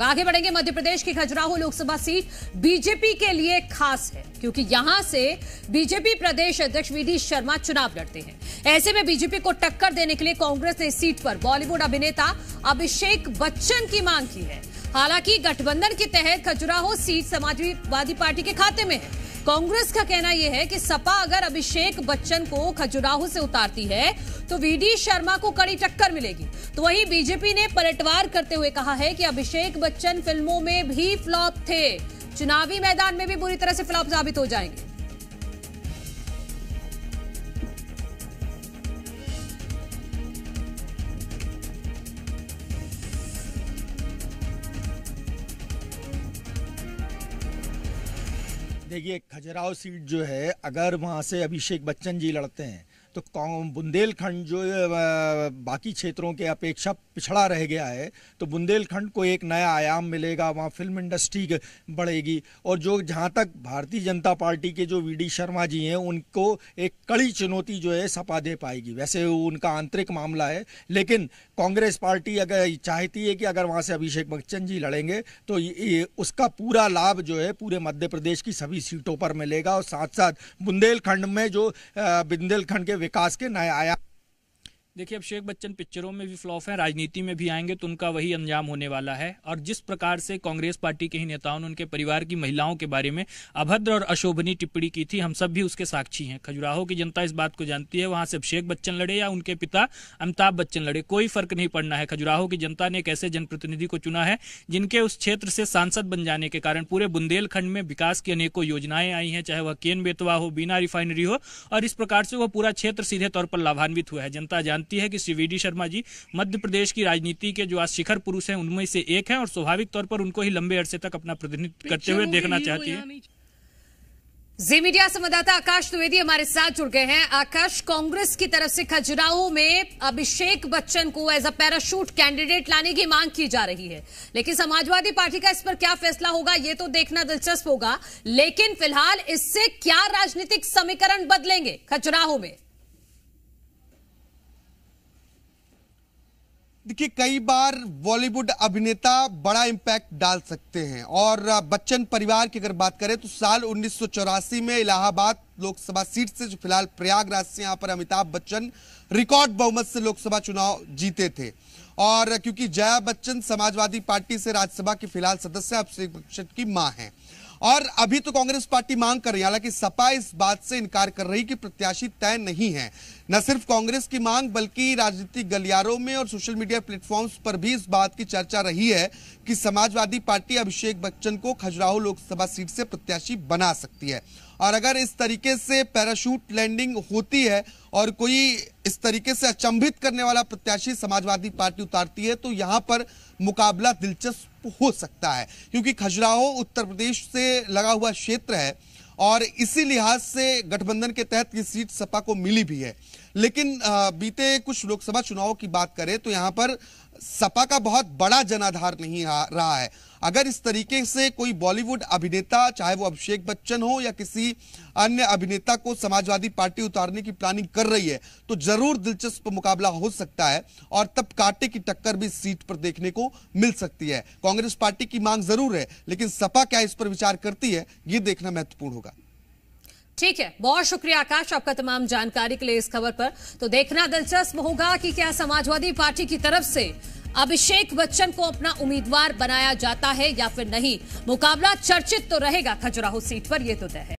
आगे बढ़ेंगे मध्य प्रदेश की खजुराहो लोकसभा सीट बीजेपी के लिए खास है क्योंकि यहां से बीजेपी प्रदेश अध्यक्ष वी शर्मा चुनाव लड़ते हैं ऐसे में बीजेपी को टक्कर देने के लिए कांग्रेस ने सीट पर बॉलीवुड अभिनेता अभिषेक बच्चन की मांग की है हालांकि गठबंधन के तहत खजुराहो सीट समाजवादी पार्टी के खाते में है कांग्रेस का कहना यह है कि सपा अगर अभिषेक बच्चन को खजुराहो से उतारती है तो वीडी शर्मा को कड़ी टक्कर मिलेगी तो वहीं बीजेपी ने पलटवार करते हुए कहा है कि अभिषेक बच्चन फिल्मों में भी फ्लॉप थे चुनावी मैदान में भी बुरी तरह से फ्लॉप साबित हो जाएंगे देखिए खजराव सीट जो है अगर वहाँ से अभिषेक बच्चन जी लड़ते हैं तो बुंदेलखंड जो बाकी क्षेत्रों के अपेक्षा पिछड़ा रह गया है तो बुंदेलखंड को एक नया आयाम मिलेगा वहाँ फिल्म इंडस्ट्री बढ़ेगी और जो जहाँ तक भारतीय जनता पार्टी के जो वी शर्मा जी हैं उनको एक कड़ी चुनौती जो है सपा दे पाएगी वैसे उनका आंतरिक मामला है लेकिन कांग्रेस पार्टी अगर चाहती है कि अगर वहाँ से अभिषेक बच्चन जी लड़ेंगे तो ये, उसका पूरा लाभ जो है पूरे मध्य प्रदेश की सभी सीटों पर मिलेगा और साथ साथ बुंदेलखंड में जो बुंदेलखंड के विकास के नए आयाम देखिए अब शेख बच्चन पिक्चरों में भी फ्लॉप हैं राजनीति में भी आएंगे तो उनका वही अंजाम होने वाला है और जिस प्रकार से कांग्रेस पार्टी के ही नेताओं ने उनके परिवार की महिलाओं के बारे में अभद्र और अशोभनीय टिप्पणी की थी हम सब भी उसके साक्षी हैं खजुराहो की जनता इस बात को जानती है वहां से अभिषेक बच्चन लड़े या उनके पिता अमिताभ बच्चन लड़े कोई फर्क नहीं पड़ना है खजुराहो की जनता ने एक ऐसे जनप्रतिनिधि को चुना है जिनके उस क्षेत्र से सांसद बन जाने के कारण पूरे बुंदेलखंड में विकास की अनेकों योजनाएं आई है चाहे वह केन बेतवा हो बीना रिफाइनरी हो और इस प्रकार से वह पूरा क्षेत्र सीधे तौर पर लाभान्वित हुआ है जनता जानती है कि सी शर्मा जी मध्य प्रदेश की राजनीति के जो आज शिखर पुरुष हैं उनमें से एक हैं और स्वाभाविक तौर पर उनको ही लंबे अरसे तक अपना प्रतिनिधित्व करते हुए देखना चाहती है जी मीडिया संवाददाता आकाश द्विवेदी हमारे साथ जुड़ गए हैं आकाश कांग्रेस की तरफ से खजुराहो में अभिषेक बच्चन को एज अ पैराशूट कैंडिडेट लाने की मांग की जा रही है लेकिन समाजवादी पार्टी का इस पर क्या फैसला होगा ये तो देखना दिलचस्प होगा लेकिन फिलहाल इससे क्या राजनीतिक समीकरण बदलेंगे खजुराहो में देखिए कई बार बॉलीवुड अभिनेता बड़ा इम्पैक्ट डाल सकते हैं और बच्चन परिवार की अगर बात करें तो साल उन्नीस में इलाहाबाद लोकसभा सीट से जो फिलहाल प्रयागराज से यहाँ पर अमिताभ बच्चन रिकॉर्ड बहुमत से लोकसभा चुनाव जीते थे और क्योंकि जया बच्चन समाजवादी पार्टी से राज्यसभा की फिलहाल सदस्य अब की माँ हैं और अभी तो कांग्रेस पार्टी मांग कर रही है हालांकि सपा इस बात से इनकार कर रही कि प्रत्याशी तय नहीं है न सिर्फ कांग्रेस की मांग बल्कि राजनीतिक गलियारों में और सोशल मीडिया प्लेटफॉर्म्स पर भी इस बात की चर्चा रही है कि समाजवादी पार्टी अभिषेक बच्चन को खजुराहो लोकसभा सीट से प्रत्याशी बना सकती है और अगर इस तरीके से पैराशूट लैंडिंग होती है और कोई इस तरीके से अचंभित करने वाला प्रत्याशी समाजवादी पार्टी उतारती है तो यहां पर मुकाबला दिलचस्प हो सकता है क्योंकि खजुराहो उत्तर प्रदेश से लगा हुआ क्षेत्र है और इसी लिहाज से गठबंधन के तहत ये सीट सपा को मिली भी है लेकिन बीते कुछ लोकसभा चुनाव की बात करें तो यहाँ पर सपा का बहुत बड़ा जनाधार नहीं रहा है अगर इस तरीके से कोई बॉलीवुड अभिनेता चाहे वो अभिषेक बच्चन हो या किसी अन्य अभिनेता को समाजवादी पार्टी उतारने की प्लानिंग कर रही है तो जरूर दिलचस्प मुकाबला हो सकता है और तब कांटे की टक्कर भी सीट पर देखने को मिल सकती है कांग्रेस पार्टी की मांग जरूर है लेकिन सपा क्या इस पर विचार करती है ये देखना महत्वपूर्ण होगा ठीक है बहुत शुक्रिया आकाश आपका तमाम जानकारी के लिए इस खबर पर तो देखना दिलचस्प होगा कि क्या समाजवादी पार्टी की तरफ से अभिषेक बच्चन को अपना उम्मीदवार बनाया जाता है या फिर नहीं मुकाबला चर्चित तो रहेगा खजुराहो सीट पर यह तो तय है